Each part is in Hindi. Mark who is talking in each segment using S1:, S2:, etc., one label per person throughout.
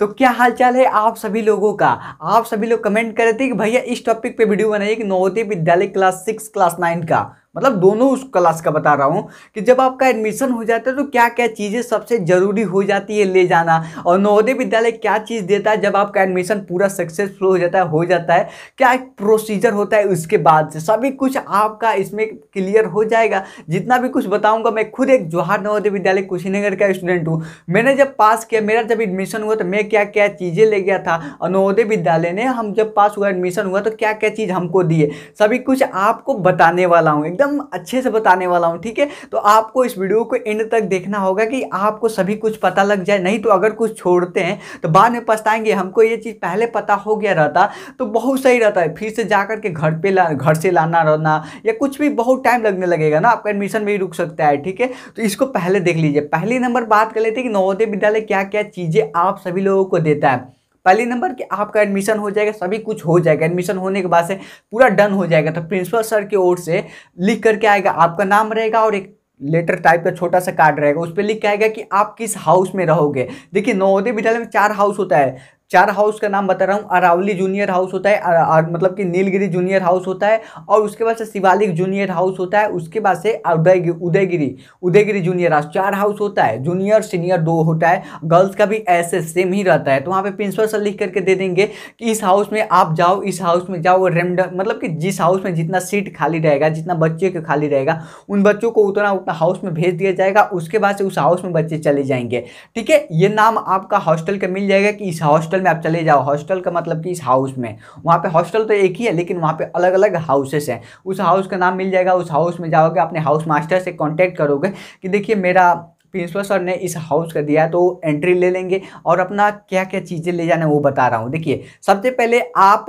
S1: तो क्या हालचाल है आप सभी लोगों का आप सभी लोग कमेंट कर रहे थे कि भैया इस टॉपिक पे वीडियो बनाइए कि Navodaya Vidyalaya class six class nine का मतलब दोनों उस क्लास का बता रहा हूँ कि जब आपका एडमिशन हो जाता है तो क्या क्या चीज़ें सबसे ज़रूरी हो जाती है ले जाना और नवोदय विद्यालय क्या चीज़ देता है जब आपका एडमिशन पूरा सक्सेसफुल हो जाता है हो जाता है क्या एक प्रोसीजर होता है उसके बाद से सभी कुछ आपका इसमें क्लियर हो जाएगा जितना भी कुछ बताऊँगा मैं खुद एक जवाहर नवोदय विद्यालय कुशीनगर का स्टूडेंट हूँ मैंने जब पास किया मेरा जब एडमिशन हुआ तो मैं क्या क्या चीज़ें ले गया था और नवोदय विद्यालय ने हम जब पास हुआ एडमिशन हुआ तो क्या क्या चीज़ हमको दिए सभी कुछ आपको बताने वाला हूँ एकदम एकदम अच्छे से बताने वाला हूँ ठीक है तो आपको इस वीडियो को एंड तक देखना होगा कि आपको सभी कुछ पता लग जाए नहीं तो अगर कुछ छोड़ते हैं तो बाद में पछताएंगे हमको ये चीज़ पहले पता हो गया रहता तो बहुत सही रहता है फिर से जा करके घर पर घर से लाना रहना या कुछ भी बहुत टाइम लगने लगेगा ना आपका एडमिशन भी रुक सकता है ठीक है तो इसको पहले देख लीजिए पहले नंबर बात कर लेते हैं कि नवोदय विद्यालय क्या क्या चीज़ें आप सभी लोगों को देता है पहले नंबर कि आपका एडमिशन हो जाएगा सभी कुछ हो जाएगा एडमिशन होने के बाद से पूरा डन हो जाएगा तो प्रिंसिपल सर की ओर से लिख करके आएगा आपका नाम रहेगा और एक लेटर टाइप का छोटा सा कार्ड रहेगा उस पर लिख के आएगा कि आप किस हाउस में रहोगे देखिए नवोदय विद्यालय में चार हाउस होता है चार हाउस का नाम बता रहा हूँ अरावली जूनियर हाउस होता है आ, आ, मतलब कि नीलगिरी जूनियर हाउस होता है और उसके बाद से शिवालिक जूनियर हाउस होता है उसके बाद से उदयगिरी उदयगिरी उदयगिरी जूनियर हाउस चार हाउस होता है जूनियर सीनियर दो होता है गर्ल्स का भी ऐसे सेम ही रहता है तो वहाँ पर प्रिंसिपल सर लिख करके दे देंगे कि इस हाउस में आप जाओ इस हाउस में जाओ रेमडम मतलब कि जिस हाउस में जितना सीट खाली रहेगा जितना बच्चे का खाली रहेगा उन बच्चों को उतना उतना हाउस में भेज दिया जाएगा उसके बाद से उस हाउस में बच्चे चले जाएंगे ठीक है ये नाम आपका हॉस्टल का मिल जाएगा कि इस हॉस्टल में आप चले जाओ हॉस्टल का मतलब कि इस हाउस में वहाँ पे हॉस्टल तो एक ही है लेकिन वहाँ पे अलग अलग हाउसेस हैं उस हाउस का नाम मिल जाएगा उस हाउस में जाओगे अपने हाउस मास्टर से कॉन्टैक्ट करोगे कि देखिए मेरा प्रिंसिपल सर ने इस हाउस का दिया तो एंट्री ले लेंगे और अपना क्या क्या चीज़ें ले जाना वो बता रहा हूँ देखिए सबसे पहले आप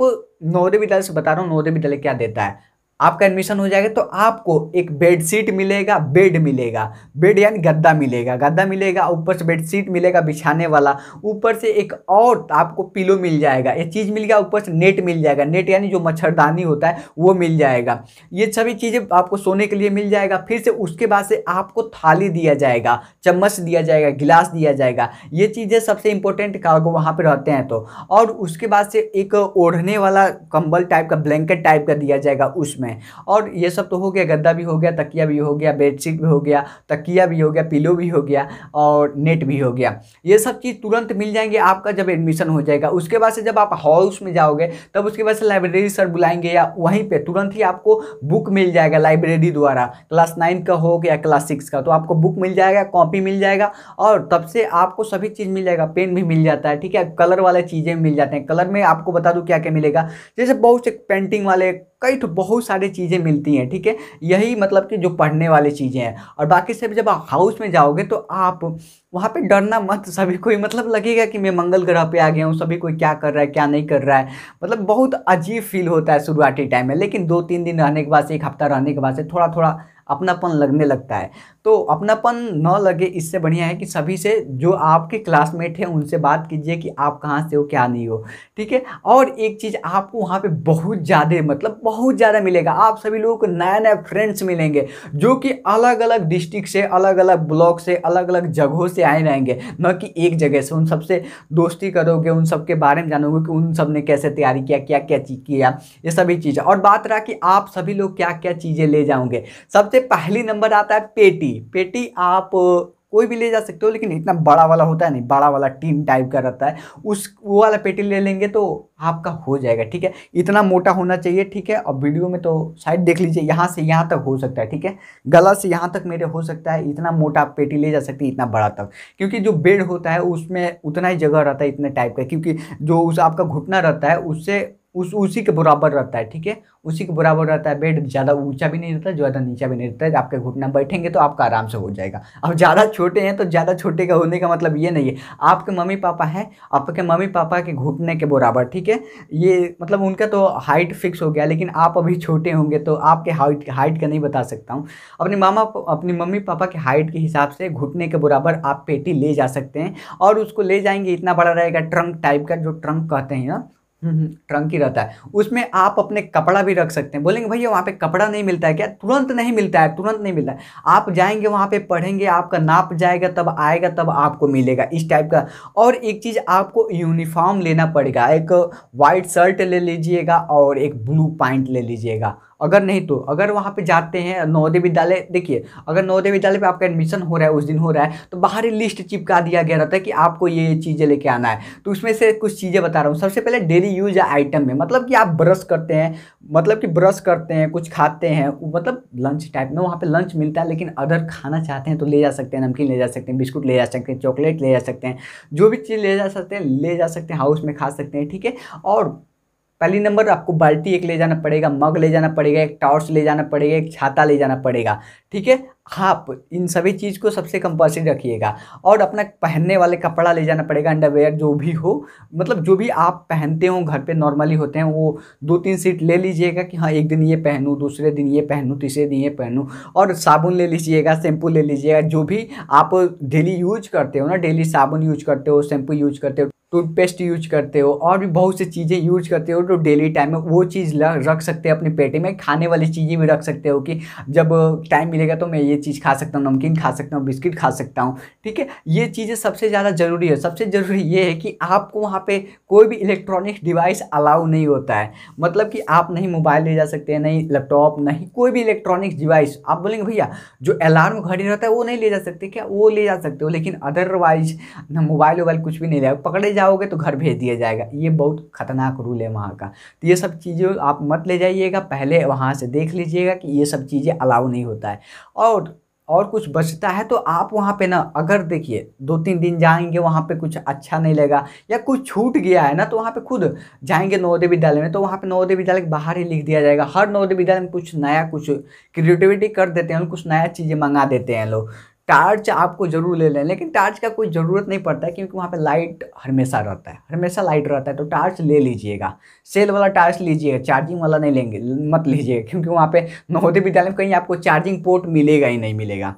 S1: नौदे विद्यालय से बता रहा हूँ नौदे विद्यालय क्या देता है आपका एडमिशन हो जाएगा तो आपको एक बेडशीट मिलेगा बेड मिलेगा बेड यानी गद्दा मिलेगा गद्दा मिलेगा ऊपर से बेडशीट मिलेगा बिछाने वाला ऊपर से एक और आपको पिलो मिल जाएगा ये चीज़ मिल गया ऊपर से नेट मिल जाएगा नेट यानी जो मच्छरदानी होता है वो मिल जाएगा ये सभी चीज़ें आपको सोने के लिए मिल जाएगा फिर से उसके बाद से आपको थाली दिया जाएगा चम्मच दिया जाएगा गिलास दिया जाएगा ये चीज़ें सबसे इंपॉर्टेंट कागो वहाँ पर रहते हैं तो और उसके बाद से एक ओढ़ने वाला कंबल टाइप का ब्लैंकेट टाइप का दिया जाएगा उसमें में और ये सब तो हो गया गद्दा भी हो गया तकिया भी हो गया बेडशीट भी हो गया तकिया भी हो गया पिलो भी हो गया और नेट भी हो गया ये सब चीज़ तुरंत मिल जाएंगे आपका जब एडमिशन हो जाएगा उसके बाद से जब आप हाउस में जाओगे तब उसके बाद से लाइब्रेरी सर बुलाएंगे या वहीं पर तुरंत ही आपको बुक मिल जाएगा लाइब्रेरी द्वारा क्लास नाइन का हो या क्लास सिक्स का तो आपको बुक मिल जाएगा कॉपी मिल जाएगा और तब से आपको सभी चीज़ मिल जाएगा पेन भी मिल जाता है ठीक है कलर वाले चीज़ें मिल जाते हैं कलर में आपको बता दूँ क्या क्या मिलेगा जैसे बहुत से पेंटिंग वाले कई तो बहुत सारी चीज़ें मिलती हैं ठीक है यही मतलब कि जो पढ़ने वाली चीज़ें हैं और बाकी सब जब आप हाउस में जाओगे तो आप वहाँ पे डरना मत सभी कोई मतलब लगेगा कि मैं मंगल ग्रह पे आ गया हूँ सभी कोई क्या कर रहा है क्या नहीं कर रहा है मतलब बहुत अजीब फील होता है शुरुआती टाइम में लेकिन दो तीन दिन रहने के बाद से एक हफ्ता रहने के बाद से थोड़ा थोड़ा अपनापन लगने लगता है तो अपनापन न लगे इससे बढ़िया है कि सभी से जो आपके क्लासमेट हैं उनसे बात कीजिए कि आप कहाँ से हो क्या नहीं हो ठीक है और एक चीज़ आपको वहाँ पे बहुत ज़्यादा मतलब बहुत ज़्यादा मिलेगा आप सभी लोगों को नया नया फ्रेंड्स मिलेंगे जो कि अलग अलग डिस्ट्रिक्ट से अलग अलग ब्लॉक से अलग अलग जगहों से आए रहेंगे न कि एक जगह से उन सबसे दोस्ती करोगे उन सब के बारे में जानोगे कि उन सब ने कैसे तैयारी किया क्या क्या चीज़ किया ये सभी चीज़ें और बात रहा कि आप सभी लोग क्या क्या चीज़ें ले जाओगे सबसे पहली नंबर आता है पेटी पेटी पेटी आप कोई भी ले जा सकते हो लेकिन इतना बड़ा वाला होता है नहीं बड़ा वाला टीन टाइप का रहता है उस वो वाला पेटी ले लेंगे तो आपका हो जाएगा ठीक है इतना मोटा होना चाहिए ठीक है और वीडियो में तो साइड देख लीजिए यहाँ से यहाँ तक हो सकता है ठीक है गला से यहाँ तक मेरे हो सकता है इतना मोटा आप पेटी ले जा सकती है इतना बड़ा तक क्योंकि जो बेड होता है उसमें उतना ही जगह रहता है इतने टाइप का क्योंकि जो उस आपका घुटना रहता है उससे उस उसी के बराबर रहता है ठीक है उसी के बराबर रहता है बेड ज़्यादा ऊंचा भी नहीं रहता ज़्यादा नीचा भी नहीं रहता है आपके घुटना बैठेंगे तो आपका आराम से हो जाएगा अब ज़्यादा छोटे हैं तो ज़्यादा छोटे का होने का मतलब ये नहीं है आपके मम्मी पापा हैं आपके मम्मी पापा के घुटने के बराबर ठीक है ये मतलब उनका तो हाइट फिक्स हो गया लेकिन आप अभी छोटे होंगे तो आपके हाइट हाइट का नहीं बता सकता हूँ अपने मामा अपनी मम्मी पापा के हाइट के हिसाब से घुटने के बराबर आप पेटी ले जा सकते हैं और उसको ले जाएंगे इतना बड़ा रहेगा ट्रंक टाइप का जो ट्रंक कहते हैं ना ट्रंक हम्म, हम्म, ही रहता है उसमें आप अपने कपड़ा भी रख सकते हैं बोलेंगे भैया वहाँ पे कपड़ा नहीं मिलता है क्या तुरंत नहीं मिलता है तुरंत नहीं मिलता है आप जाएंगे वहाँ पे पढ़ेंगे आपका नाप जाएगा तब आएगा तब आपको मिलेगा इस टाइप का और एक चीज़ आपको यूनिफॉर्म लेना पड़ेगा एक वाइट शर्ट ले लीजिएगा और एक ब्लू पैंट ले लीजिएगा अगर नहीं तो अगर वहाँ पे जाते हैं नवोदय विद्यालय देखिए अगर नवोदय विद्यालय पे आपका एडमिशन हो रहा है उस दिन हो रहा है तो बाहरी लिस्ट चिपका दिया गया रहता है कि आपको ये चीज़ें लेके आना है तो उसमें से कुछ चीज़ें बता रहा हूँ सबसे पहले डेली यूज आइटम में मतलब कि आप ब्रश करते हैं मतलब कि ब्रश करते हैं कुछ खाते हैं मतलब लंच टाइप में वहाँ पर लंच मिलता है लेकिन अगर खाना चाहते हैं तो ले जा सकते हैं नमकीन ले जा सकते हैं बिस्कुट ले जा सकते हैं चॉकलेट ले जा सकते हैं जो भी चीज़ ले जा सकते हैं ले जा सकते हैं हाउस में खा सकते हैं ठीक है और पहली नंबर आपको बाल्टी एक ले जाना पड़ेगा मग ले जाना पड़ेगा एक टॉर्च ले जाना पड़ेगा एक छाता ले जाना पड़ेगा ठीक है आप इन सभी चीज़ को सबसे कंपल्सरी रखिएगा और अपना पहनने वाले कपड़ा ले जाना पड़ेगा अंडरवेयर जो भी हो मतलब जो भी आप पहनते हो घर पे नॉर्मली होते हैं वो दो तीन सीट ले लीजिएगा कि हाँ एक दिन ये पहनूँ दूसरे दिन ये पहनूँ तीसरे दिन ये पहनूँ और साबुन ले लीजिएगा शैम्पू ले लीजिएगा जो भी आप डेली यूज करते हो ना डेली साबुन यूज करते हो शैम्पू यूज करते हो टूथपेस्ट यूज करते हो और भी बहुत सी चीज़ें यूज करते हो तो डेली टाइम में वो चीज़ रख सकते हो अपने पेटे में खाने वाली चीज़ें भी रख सकते हो कि जब टाइम मिलेगा तो मैं ये चीज़ खा सकता हूँ नमकीन खा सकता हूँ बिस्किट खा सकता हूँ ठीक है ये चीज़ें सबसे ज़्यादा ज़रूरी है सबसे ज़रूरी ये है कि आपको वहाँ पर कोई भी इलेक्ट्रॉनिक डिवाइस अलाउ नहीं होता है मतलब कि आप नहीं मोबाइल ले जा सकते हैं नहीं लैपटॉप नहीं कोई भी इलेक्ट्रॉनिक डिवाइस आप बोलेंगे भैया जो अलार्म घड़ी रहता है वो नहीं ले जा सकते क्या वो ले जा सकते हो लेकिन अदरवाइज ना मोबाइल वोबाइल कुछ भी नहीं ले पकड़े जाओ आओगे तो घर भेज दिया जाएगा ये बहुत खतरनाक रूल है वहाँ का तो ये सब चीज़ें आप मत ले जाइएगा पहले वहाँ से देख लीजिएगा कि ये सब चीज़ें अलाउ नहीं होता है और और कुछ बचता है तो आप वहाँ पे ना अगर देखिए दो तीन दिन जाएंगे वहाँ पे कुछ अच्छा नहीं लगा या कुछ छूट गया है ना तो वहाँ पे खुद जाएंगे नवोदय विद्यालय में तो वहाँ पे नवोदय विद्यालय के बाहर ही लिख दिया जाएगा हर नवोदय विद्यालय में कुछ नया कुछ क्रिएटिविटी कर देते हैं कुछ नया चीज़ें मंगा देते हैं लोग टार्च आपको जरूर ले लें लेकिन टार्च का कोई ज़रूरत नहीं पड़ता है क्योंकि वहाँ पे लाइट हमेशा रहता है हमेशा लाइट रहता है तो टार्च ले लीजिएगा सेल वाला टार्च लीजिएगा चार्जिंग वाला नहीं लेंगे मत लीजिएगा क्योंकि वहाँ पे नवोदय विद्यालय में कहीं आपको चार्जिंग पोर्ट मिलेगा ही नहीं मिलेगा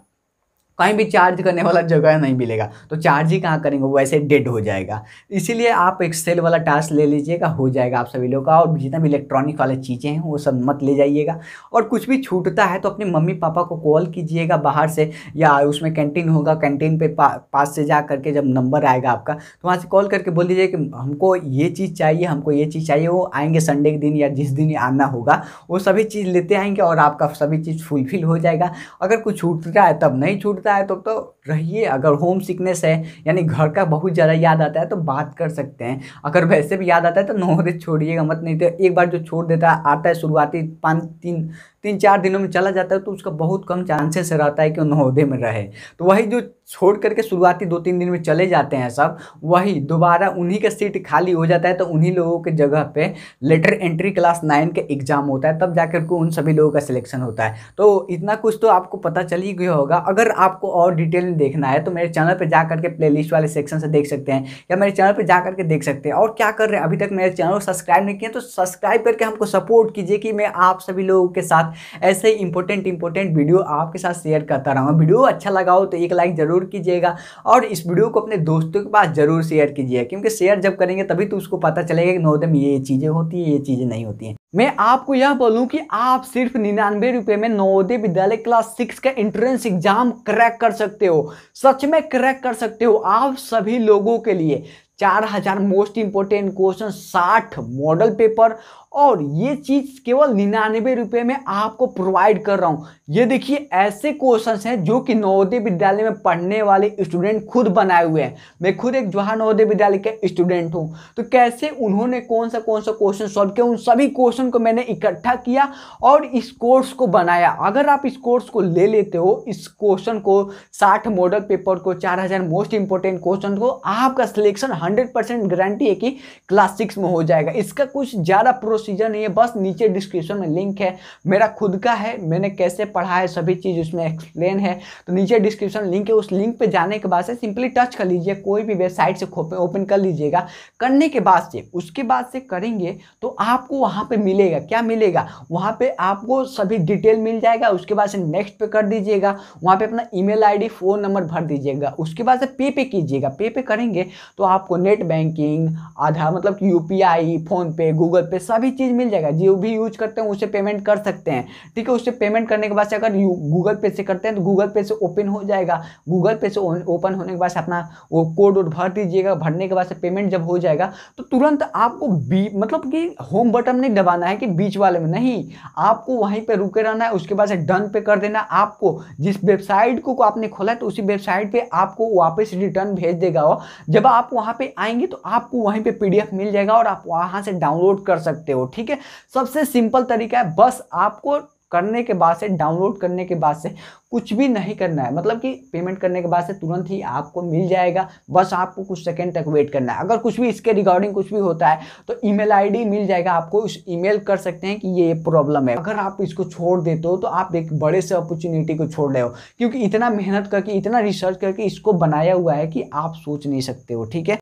S1: कहीं भी चार्ज करने वाला जगह नहीं मिलेगा तो चार्ज ही कहाँ करेंगे वैसे डेड हो जाएगा इसीलिए आप एक सेल वाला टास्क ले लीजिएगा हो जाएगा आप सभी लोग का और जितना भी इलेक्ट्रॉनिक वाले चीज़ें हैं वो सब मत ले जाइएगा और कुछ भी छूटता है तो अपने मम्मी पापा को कॉल कीजिएगा बाहर से या उसमें कैंटीन होगा कैंटीन पर पा, पास से जा करके जब नंबर आएगा आपका तो वहाँ से कॉल करके बोल दीजिए कि हमको ये चीज़ चाहिए हमको ये चीज़ चाहिए वो आएंगे संडे के दिन या जिस दिन आना होगा वो सभी चीज़ लेते आएंगे और आपका सभी चीज़ फुलफिल हो जाएगा अगर कुछ छूट रहा है तब नहीं छूटता होता है तो तो रहिए अगर होम सिकनेस है यानी घर का बहुत ज़्यादा याद आता है तो बात कर सकते हैं अगर वैसे भी याद आता है तो दिन छोड़िएगा मत नहीं तो एक बार जो छोड़ देता है आता है शुरुआती पाँच तीन तीन चार दिनों में चला जाता है तो उसका बहुत कम चांसेस रहता है कि नवोदय में रहे तो वही जो छोड़ करके शुरुआती दो तीन दिन में चले जाते हैं सब वही दोबारा उन्हीं का सीट खाली हो जाता है तो उन्हीं लोगों के जगह पे लेटर एंट्री क्लास नाइन का एग्ज़ाम होता है तब जाकर के उन सभी लोगों का सिलेक्शन होता है तो इतना कुछ तो आपको पता चल ही गया होगा अगर आपको और डिटेल में देखना है तो मेरे चैनल पर जा करके प्ले वाले सेक्शन से देख सकते हैं या मेरे चैनल पर जा करके देख सकते हैं और क्या कर रहे हैं अभी तक मेरे चैनल को सब्सक्राइब नहीं किया तो सब्सक्राइब करके हमको सपोर्ट कीजिए कि मैं आप सभी लोगों के साथ ऐसे इंपॉर्टेंट इंपॉर्टेंट वीडियो आपके साथ शेयर करता रहा वीडियो अच्छा लगा हो तो एक लाइक ज़रूर कीजिएगा और इस वीडियो को अपने दोस्तों के पास ज़रूर शेयर कीजिएगा क्योंकि शेयर जब करेंगे तभी तो उसको पता चलेगा कि नोदम ये चीज़ें होती है ये चीज़ें नहीं होती हैं मैं आपको यह बोलूं कि आप सिर्फ निन्यानवे रुपये में नवोदय विद्यालय क्लास सिक्स का एंट्रेंस एग्जाम क्रैक कर सकते हो सच में क्रैक कर सकते हो आप सभी लोगों के लिए चार हजार मोस्ट इंपोर्टेंट क्वेश्चन साठ मॉडल पेपर और ये चीज़ केवल निन्यानवे रुपए में आपको प्रोवाइड कर रहा हूं ये देखिए ऐसे क्वेश्चंस हैं जो कि नवोदय विद्यालय में पढ़ने वाले स्टूडेंट खुद बनाए हुए हैं मैं खुद एक जवाहर नवोदय विद्यालय का स्टूडेंट हूं तो कैसे उन्होंने कौन सा कौन सा क्वेश्चन सॉल्व किया उन सभी क्वेश्चन को मैंने इकट्ठा किया और इस कोर्स को बनाया अगर आप इस कोर्स को ले लेते हो इस क्वेश्चन को साठ मॉडल पेपर को चार हज़ार मोस्ट इंपॉर्टेंट क्वेश्चन को आपका सिलेक्शन हंड्रेड परसेंट गारंटी है कि क्लास सिक्स में हो जाएगा इसका कुछ ज़्यादा प्रो प्रोसीजर नहीं है बस नीचे डिस्क्रिप्शन में लिंक है मेरा खुद का है मैंने कैसे पढ़ा है सभी चीज़ उसमें एक्सप्लेन है तो नीचे डिस्क्रिप्शन लिंक है उस लिंक पर जाने के बाद से सिंपली टच कर लीजिए कोई भी वेबसाइट से ओपन कर लीजिएगा करने के बाद से उसके बाद से करेंगे तो आपको वहाँ पर मिलेगा क्या मिलेगा वहाँ पर आपको सभी डिटेल मिल जाएगा उसके बाद से नेक्स्ट पे कर दीजिएगा वहाँ पर अपना ई मेल फ़ोन नंबर भर दीजिएगा उसके बाद से पे पे कीजिएगा पे पे करेंगे तो आपको नेट बैंकिंग आधार मतलब U P phone PhonePe Google Pay सभी भी चीज़ मिल जाएगा जो भी यूज करते हैं उसे पेमेंट कर सकते हैं ठीक है उससे पेमेंट करने के बाद से अगर गूगल पे से करते हैं तो गूगल पे से ओपन हो जाएगा गूगल पे से ओपन होने के बाद अपना वो कोड वोड भर दीजिएगा भरने के बाद से पेमेंट जब हो जाएगा तो तुरंत आपको मतलब कि होम बटन नहीं दबाना है कि बीच वाले में नहीं आपको वहीं पर रुके रहना है उसके बाद से डन पे कर देना आपको जिस वेबसाइट को, आपने खोला है तो उसी वेबसाइट पर आपको वापस रिटर्न भेज देगा वो जब आप वहाँ पर आएंगे तो आपको वहीं पर पीडीएफ मिल जाएगा और आप वहाँ से डाउनलोड कर सकते हो हो ठीक है सबसे सिंपल तरीका है बस आपको करने के बाद से डाउनलोड करने के बाद से कुछ भी नहीं करना है मतलब कि पेमेंट करने के बाद से तुरंत ही आपको मिल जाएगा बस आपको कुछ सेकंड तक वेट करना है अगर कुछ भी इसके रिगार्डिंग कुछ भी होता है तो ईमेल आईडी मिल जाएगा आपको उस ईमेल कर सकते हैं कि ये प्रॉब्लम है अगर आप इसको छोड़ देते हो तो आप एक बड़े से अपॉर्चुनिटी को छोड़ रहे हो क्योंकि इतना मेहनत करके इतना रिसर्च करके इसको बनाया हुआ है कि आप सोच नहीं सकते हो ठीक है